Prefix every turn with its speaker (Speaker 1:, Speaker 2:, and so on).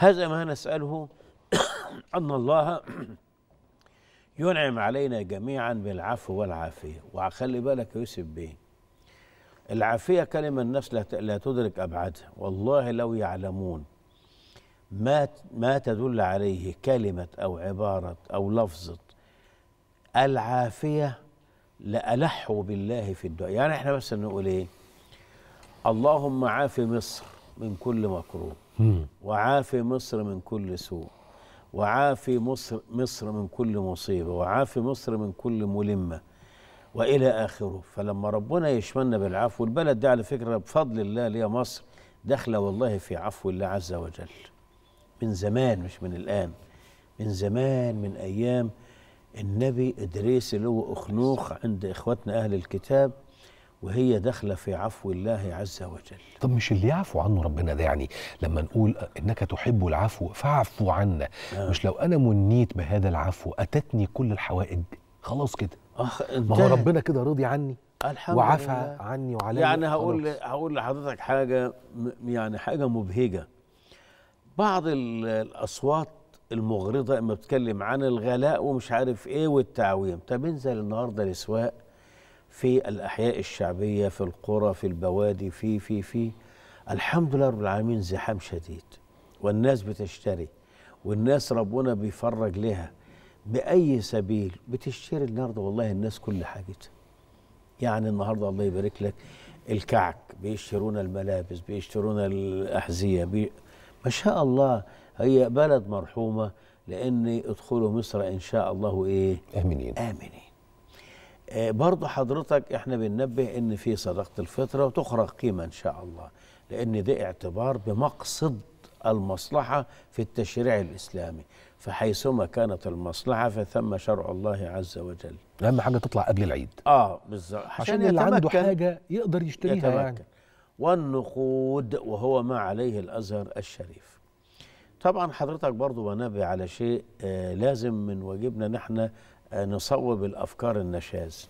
Speaker 1: هذا ما نسأله أن الله ينعم علينا جميعا بالعفو والعافية وخلي بالك يوسف بيه العافية كلمة الناس لا تدرك أبعادها والله لو يعلمون ما ما تدل عليه كلمة أو عبارة أو لفظة العافية لألحوا بالله في الدعاء يعني احنا بس نقول ايه اللهم عاف مصر من كل مكروه وعافي مصر من كل سوء وعافي مصر مصر من كل مصيبه وعافي مصر من كل ملمه والى اخره فلما ربنا يشملنا بالعفو البلد دي على فكره بفضل الله اللي هي مصر داخله والله في عفو الله عز وجل من زمان مش من الان من زمان من ايام النبي ادريس اللي هو اخنوخ عند اخواتنا اهل الكتاب وهي داخله في عفو الله عز وجل
Speaker 2: طب مش اللي يعفو عنه ربنا ده يعني لما نقول انك تحب العفو فاعفو عنا آه. مش لو انا منيت بهذا العفو اتتني كل الحوائج خلاص كده آه ما هو ربنا كده راضي عني الحمد وعفى لله. عني وعلي يعني هقول
Speaker 1: هقول لحضرتك حاجه يعني حاجه مبهجه بعض الاصوات المغرضه اما بتتكلم عن الغلاء ومش عارف ايه والتعويم طب انزل النهارده الاسواق في الأحياء الشعبية في القرى في البوادي في في في الحمد لله رب العالمين زحام شديد والناس بتشتري والناس ربنا بيفرج لها بأي سبيل بتشتري النهارده والله الناس كل حاجتها يعني النهارده الله يبارك لك الكعك بيشترون الملابس بيشترون الأحذية بي ما شاء الله هي بلد مرحومة لأن ادخلوا مصر إن شاء الله إيه آمنين آمنين آه، برضو حضرتك احنا بننبه ان في صدقه الفطره وتخرج قيمه ان شاء الله لان ده اعتبار بمقصد المصلحه في التشريع الاسلامي فحيثما كانت المصلحه فثم شرع الله عز وجل
Speaker 2: اهم حاجه تطلع قبل العيد
Speaker 1: اه بالظبط عشان, عشان اللي عنده
Speaker 2: حاجه يقدر يشتريها يعني. يتمكن. يعني
Speaker 1: والنقود وهو ما عليه الازهر الشريف طبعا حضرتك برضو بنبه على شيء آه لازم من واجبنا نحن نصوب الافكار النشاز